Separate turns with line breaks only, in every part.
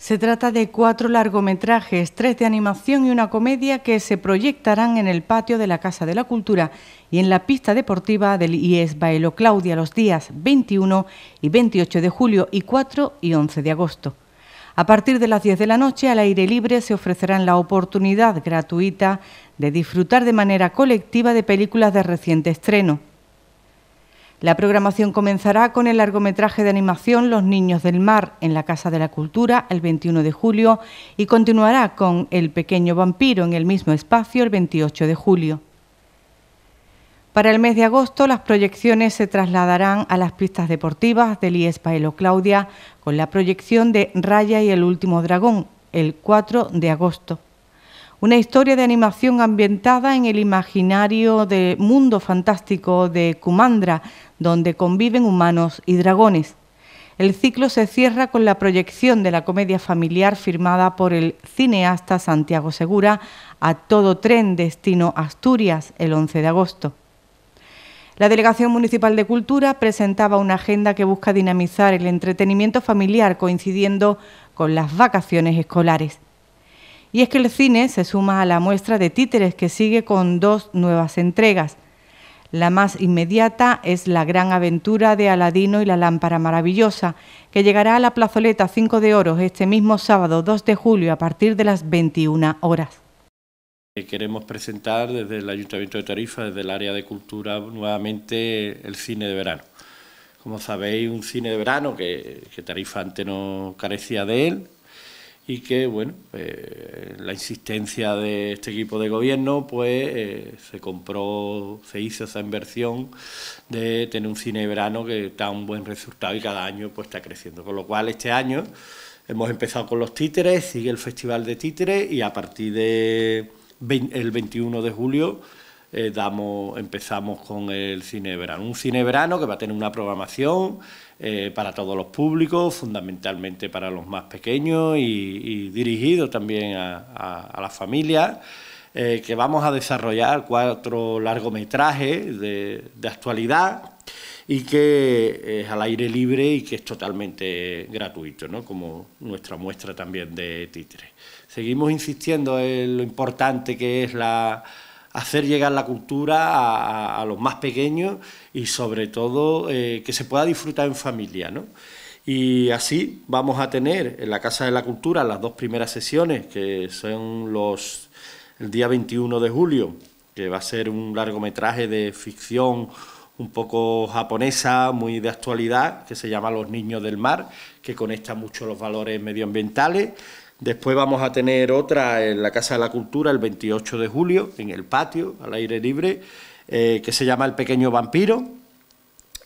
Se trata de cuatro largometrajes, tres de animación y una comedia que se proyectarán en el patio de la Casa de la Cultura y en la pista deportiva del IES Bailo Claudia los días 21 y 28 de julio y 4 y 11 de agosto. A partir de las 10 de la noche, al aire libre, se ofrecerán la oportunidad gratuita de disfrutar de manera colectiva de películas de reciente estreno. La programación comenzará con el largometraje de animación Los Niños del Mar en la Casa de la Cultura el 21 de julio y continuará con El Pequeño Vampiro en el mismo espacio el 28 de julio. Para el mes de agosto las proyecciones se trasladarán a las pistas deportivas del IES Paelo Claudia con la proyección de Raya y el Último Dragón el 4 de agosto. Una historia de animación ambientada en el imaginario de mundo fantástico de Kumandra, donde conviven humanos y dragones. El ciclo se cierra con la proyección de la comedia familiar firmada por el cineasta Santiago Segura a todo tren destino Asturias el 11 de agosto. La Delegación Municipal de Cultura presentaba una agenda que busca dinamizar el entretenimiento familiar coincidiendo con las vacaciones escolares. Y es que el cine se suma a la muestra de títeres que sigue con dos nuevas entregas. La más inmediata es La gran aventura de Aladino y la lámpara maravillosa, que llegará a la plazoleta 5 de Oros este mismo sábado 2 de julio a partir de las 21 horas.
Eh, queremos presentar desde el Ayuntamiento de Tarifa, desde el área de cultura, nuevamente el cine de verano. Como sabéis, un cine de verano que, que Tarifa antes no carecía de él, y que, bueno, eh, la insistencia de este equipo de gobierno, pues eh, se compró, se hizo esa inversión de tener un cine verano que da un buen resultado y cada año pues está creciendo. Con lo cual este año hemos empezado con los títeres, sigue el Festival de Títeres y a partir de el 21 de julio eh, damos, empezamos con el cine verano. Un cine verano que va a tener una programación eh, para todos los públicos, fundamentalmente para los más pequeños y, dirigido también a, las familias. Eh, que vamos a desarrollar cuatro largometrajes de, de actualidad y que es al aire libre y que es totalmente gratuito, ¿no? como nuestra muestra también de títere. Seguimos insistiendo en lo importante que es la, hacer llegar la cultura a, los más pequeños y sobre todo eh, que se pueda disfrutar en familia. ¿no? Y así vamos a tener en la Casa de la Cultura las dos primeras sesiones, que son los el día 21 de julio, que va a ser un largometraje de ficción un poco japonesa, muy de actualidad, que se llama Los Niños del Mar, que conecta mucho los valores medioambientales Después vamos a tener otra en la Casa de la Cultura el 28 de julio, en el patio, al aire libre, eh, que se llama El Pequeño Vampiro.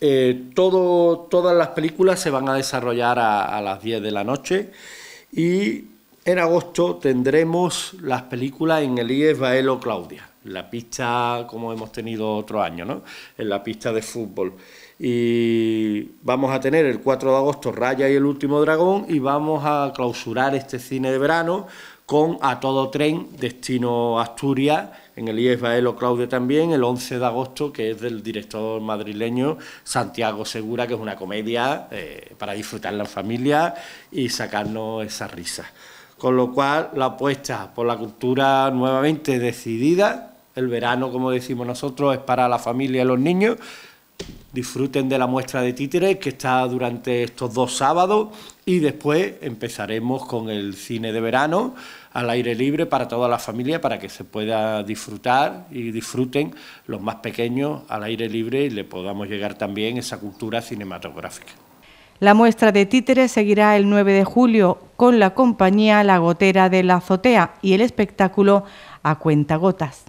Eh, todas las películas se van a desarrollar a, a las 10 de la noche y en agosto tendremos las películas en el IES Baelo Claudia, la pista como hemos tenido otro año, ¿no? en la pista de fútbol. Y vamos a tener el 4 de agosto Raya y el último dragón y vamos a clausurar este cine de verano con A todo tren, destino Asturias, en el IES Baelo claudia también, el 11 de agosto, que es del director madrileño Santiago Segura, que es una comedia eh, para disfrutar la familia y sacarnos esa risa. Con lo cual, la apuesta por la cultura nuevamente decidida, el verano, como decimos nosotros, es para la familia y los niños. Disfruten de la muestra de títeres que está durante estos dos sábados y después empezaremos con el cine de verano al aire libre para toda la familia para que se pueda disfrutar y disfruten los más pequeños al aire libre y le podamos llegar también esa cultura cinematográfica.
La muestra de títeres seguirá el 9 de julio con la compañía La Gotera de la Azotea y el espectáculo A Cuenta Gotas.